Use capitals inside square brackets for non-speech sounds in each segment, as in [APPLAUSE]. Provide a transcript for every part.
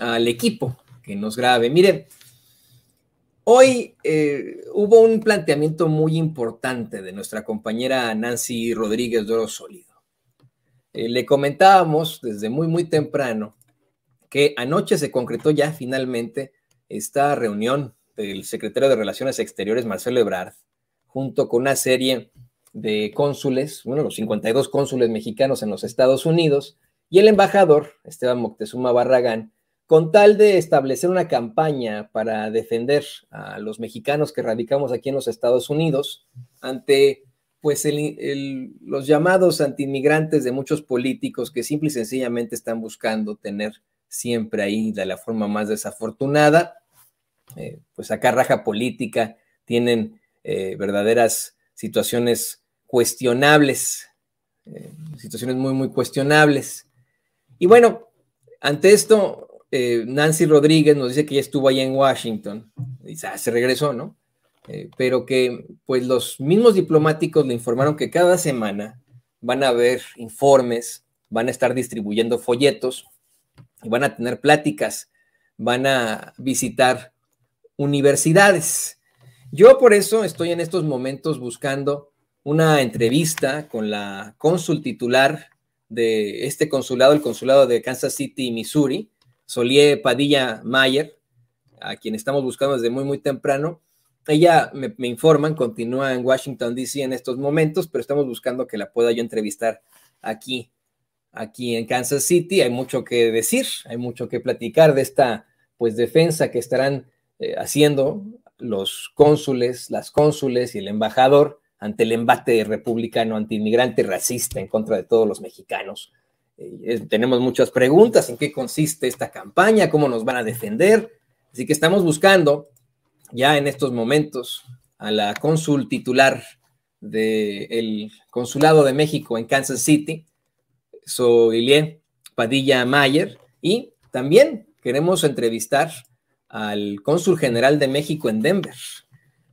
al equipo que nos grabe. Miren, hoy eh, hubo un planteamiento muy importante de nuestra compañera Nancy Rodríguez de Oro Sólido. Eh, le comentábamos desde muy, muy temprano que anoche se concretó ya finalmente esta reunión del secretario de Relaciones Exteriores, Marcelo Ebrard, junto con una serie de cónsules, bueno, los 52 cónsules mexicanos en los Estados Unidos, y el embajador, Esteban Moctezuma Barragán, con tal de establecer una campaña para defender a los mexicanos que radicamos aquí en los Estados Unidos ante pues los llamados antiinmigrantes de muchos políticos que simple y sencillamente están buscando tener siempre ahí de la forma más desafortunada, eh, pues acá raja política, tienen eh, verdaderas situaciones cuestionables, eh, situaciones muy, muy cuestionables. Y bueno, ante esto, eh, Nancy Rodríguez nos dice que ya estuvo allá en Washington, ah, se regresó, ¿no? Eh, pero que pues los mismos diplomáticos le informaron que cada semana van a haber informes, van a estar distribuyendo folletos, y van a tener pláticas, van a visitar universidades. Yo por eso estoy en estos momentos buscando una entrevista con la cónsul titular de este consulado, el consulado de Kansas City, Missouri, Solie Padilla Mayer, a quien estamos buscando desde muy, muy temprano. Ella, me, informan, continúa en Washington, D.C. en estos momentos, pero estamos buscando que la pueda yo entrevistar aquí, aquí en Kansas City. Hay mucho que decir, hay mucho que platicar de esta, pues, defensa que estarán eh, haciendo los cónsules, las cónsules y el embajador ante el embate republicano, antiinmigrante, racista en contra de todos los mexicanos eh, tenemos muchas preguntas, en qué consiste esta campaña, cómo nos van a defender. Así que estamos buscando ya en estos momentos a la cónsul titular del Consulado de México en Kansas City, Soilie Padilla Mayer, y también queremos entrevistar al cónsul general de México en Denver,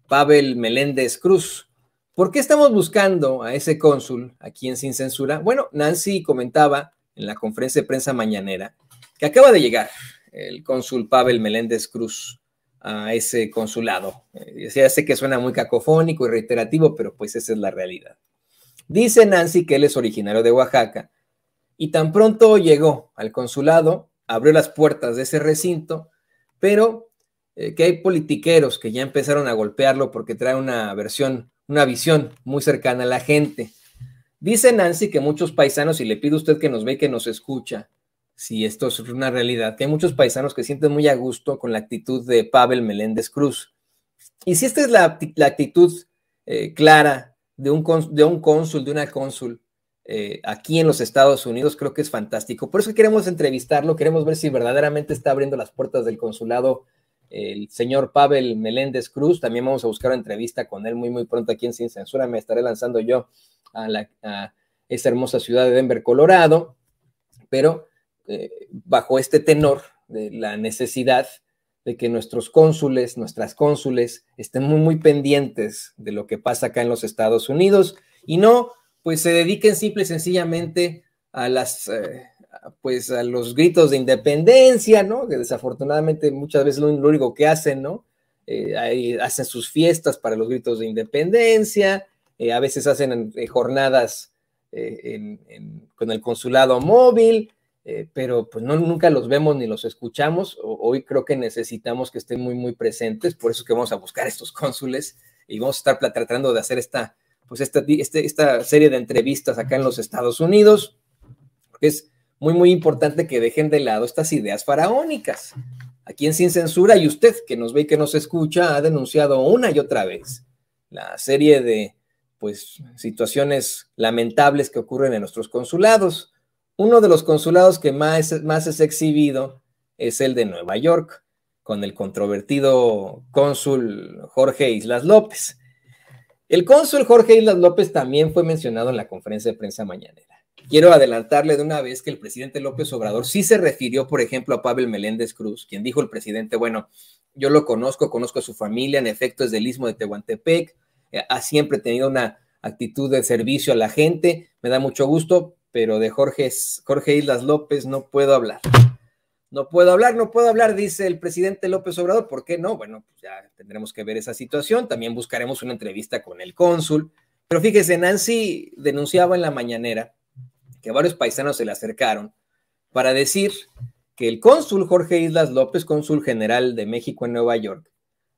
Pavel Meléndez Cruz. ¿Por qué estamos buscando a ese cónsul aquí en Sin Censura? Bueno, Nancy comentaba en la conferencia de prensa mañanera, que acaba de llegar el cónsul Pavel Meléndez Cruz a ese consulado. Eh, ya sé que suena muy cacofónico y reiterativo, pero pues esa es la realidad. Dice Nancy que él es originario de Oaxaca y tan pronto llegó al consulado, abrió las puertas de ese recinto, pero eh, que hay politiqueros que ya empezaron a golpearlo porque trae una versión, una visión muy cercana a la gente. Dice Nancy que muchos paisanos, y le pido a usted que nos ve y que nos escucha, si esto es una realidad, que hay muchos paisanos que sienten muy a gusto con la actitud de Pavel Meléndez Cruz. Y si esta es la, actitud eh, clara de un, de un cónsul, de una cónsul, eh, aquí en los Estados Unidos, creo que es fantástico. Por eso queremos entrevistarlo, queremos ver si verdaderamente está abriendo las puertas del consulado el señor Pavel Meléndez Cruz. También vamos a buscar una entrevista con él muy, muy pronto aquí en Sin Censura. Me estaré lanzando yo a, la, esa hermosa ciudad de Denver, Colorado, pero eh, bajo este tenor de la necesidad de que nuestros cónsules, nuestras cónsules, estén muy, muy pendientes de lo que pasa acá en los Estados Unidos y no, pues se dediquen simple y sencillamente a las... Eh, pues a los gritos de independencia, ¿no? Que desafortunadamente muchas veces lo, único que hacen, ¿no? Eh, hacen sus fiestas para los gritos de independencia, eh, a veces hacen eh, jornadas con el consulado móvil, pero pues no, nunca los vemos ni los escuchamos. hoy creo que necesitamos que estén muy, muy presentes, por eso es que vamos a buscar estos cónsules y vamos a estar tratando de hacer esta, pues esta, este, esta serie de entrevistas acá en los Estados Unidos, porque es muy, muy importante que dejen de lado estas ideas faraónicas. Aquí en Sin Censura y usted que nos ve y que nos escucha ha denunciado una y otra vez la serie de pues situaciones lamentables que ocurren en nuestros consulados. Uno de los consulados que más, más es exhibido es el de Nueva York, con el controvertido cónsul Jorge Islas López. El cónsul Jorge Islas López también fue mencionado en la conferencia de prensa mañanera. Quiero adelantarle de una vez que el presidente López Obrador sí se refirió, por ejemplo, a Pavel Meléndez Cruz, quien dijo el presidente, bueno, yo lo conozco, conozco a su familia, en efecto es del istmo de Tehuantepec, eh, ha siempre tenido una actitud de servicio a la gente, me da mucho gusto, pero de Jorge, Jorge Islas López no puedo hablar. No puedo hablar, no puedo hablar, dice el presidente López Obrador. ¿Por qué no? Bueno, pues ya tendremos que ver esa situación. También buscaremos una entrevista con el cónsul. Pero fíjese, Nancy denunciaba en la mañanera varios paisanos se le acercaron para decir que el cónsul Jorge Islas López, cónsul general de México en Nueva York,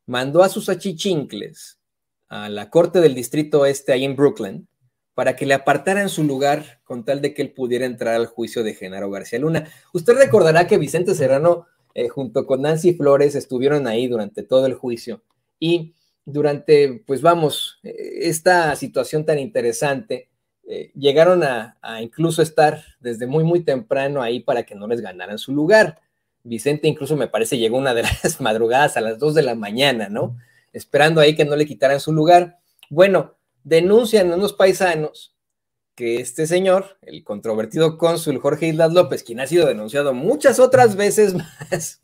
mandó a sus achichincles a la corte del distrito este ahí en Brooklyn para que le apartaran su lugar con tal de que él pudiera entrar al juicio de Genaro García Luna. Usted recordará que Vicente Serrano eh, junto con Nancy Flores estuvieron ahí durante todo el juicio y durante, pues vamos, eh, esta situación tan interesante eh, llegaron a, incluso estar desde muy, muy temprano ahí para que no les ganaran su lugar. Vicente incluso me parece llegó una de [LAUGHS] las madrugadas a las 2 de la mañana, ¿no? Esperando ahí que no le quitaran su lugar. Bueno, denuncian a unos paisanos que este señor, el controvertido cónsul Jorge Islas López, quien ha sido denunciado muchas otras veces [LAUGHS] más,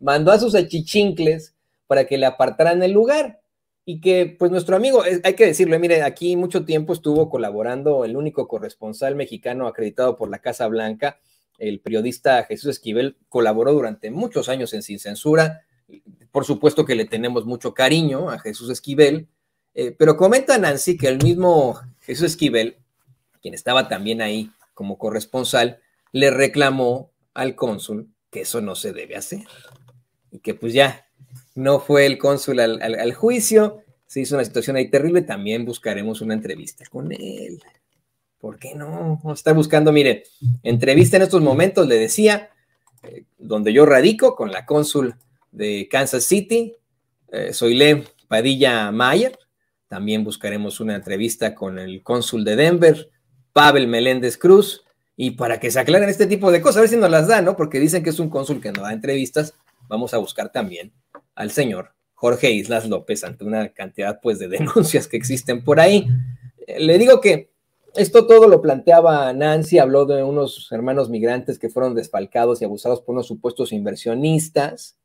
mandó a sus achichincles para que le apartaran el lugar y que pues nuestro amigo, hay que decirlo, eh, mire, aquí mucho tiempo estuvo colaborando el único corresponsal mexicano acreditado por la Casa Blanca, el periodista Jesús Esquivel, colaboró durante muchos años en Sin Censura. Por supuesto que le tenemos mucho cariño a Jesús Esquivel, eh, pero comenta Nancy que el mismo Jesús Esquivel, quien estaba también ahí como corresponsal, le reclamó al cónsul que eso no se debe hacer y que pues ya no fue el cónsul al, juicio, se hizo una situación ahí terrible, también buscaremos una entrevista con él. ¿Por qué no? Está buscando, mire, entrevista en estos momentos, le decía, eh, donde yo radico con la cónsul de Kansas City, eh, soy Soile Padilla Mayer. También buscaremos una entrevista con el cónsul de Denver, Pavel Meléndez Cruz. Y para que se aclaren este tipo de cosas, a ver si nos las dan, ¿no? Porque dicen que es un cónsul que no da entrevistas. Vamos a buscar también al señor Jorge Islas López ante una cantidad pues de [LAUGHS] denuncias que existen por ahí. Eh, le digo que esto todo lo planteaba Nancy, habló de unos hermanos migrantes que fueron desfalcados y abusados por unos supuestos inversionistas.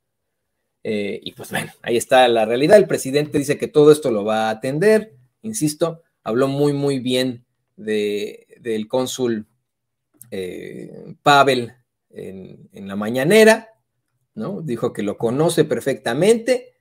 Eh, y pues bueno, ahí está la realidad. El presidente dice que todo esto lo va a atender. Insisto, habló muy, muy bien del cónsul eh, Pavel en, en la mañanera. Dijo que lo conoce perfectamente,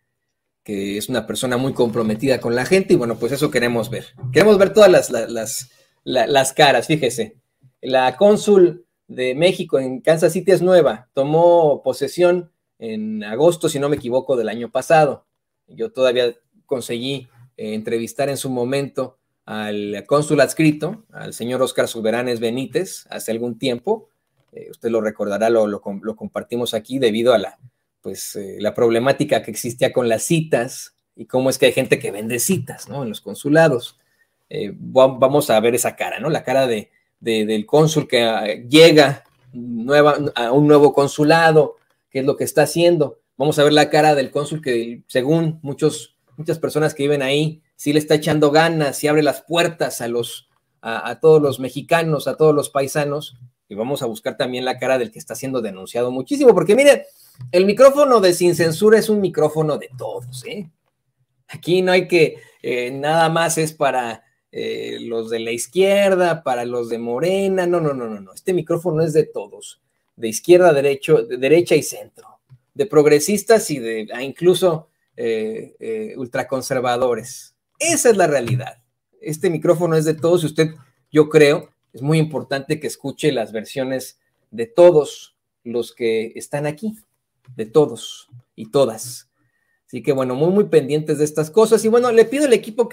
que es una persona muy comprometida con la gente y bueno, pues eso queremos ver. Queremos ver todas las, las, caras, fíjese. La cónsul de México en Kansas City es nueva, tomó posesión en agosto, si no me equivoco, del año pasado. Yo todavía conseguí eh, entrevistar en su momento al cónsul adscrito, al señor Oscar Soberanes Benítez, hace algún tiempo, eh, usted lo recordará, lo, compartimos aquí debido a la, pues, eh, la problemática que existía con las citas y cómo es que hay gente que vende citas ¿no? en los consulados. Eh, vamos a ver esa cara, ¿no? La cara del cónsul que ah, llega nueva, a un nuevo consulado, qué es lo que está haciendo. Vamos a ver la cara del cónsul que, según muchos, muchas personas que viven ahí, sí le está echando ganas, y abre las puertas a los, a, todos los mexicanos, a todos los paisanos, y vamos a buscar también la cara del que está siendo denunciado muchísimo, porque mire, el micrófono de sin censura es un micrófono de todos, ¿eh? Aquí no hay que, eh, nada más es para eh, los de la izquierda, para los de Morena, no, no, no, no, no, este micrófono es de todos, de izquierda, derecho, de derecha y centro, de progresistas y de ah, incluso eh, ultraconservadores. Esa es la realidad. Este micrófono es de todos y usted, yo creo, es muy importante que escuche las versiones de todos los que están aquí, de todos y todas. Así que bueno, muy, muy pendientes de estas cosas. Y bueno, le pido al equipo que...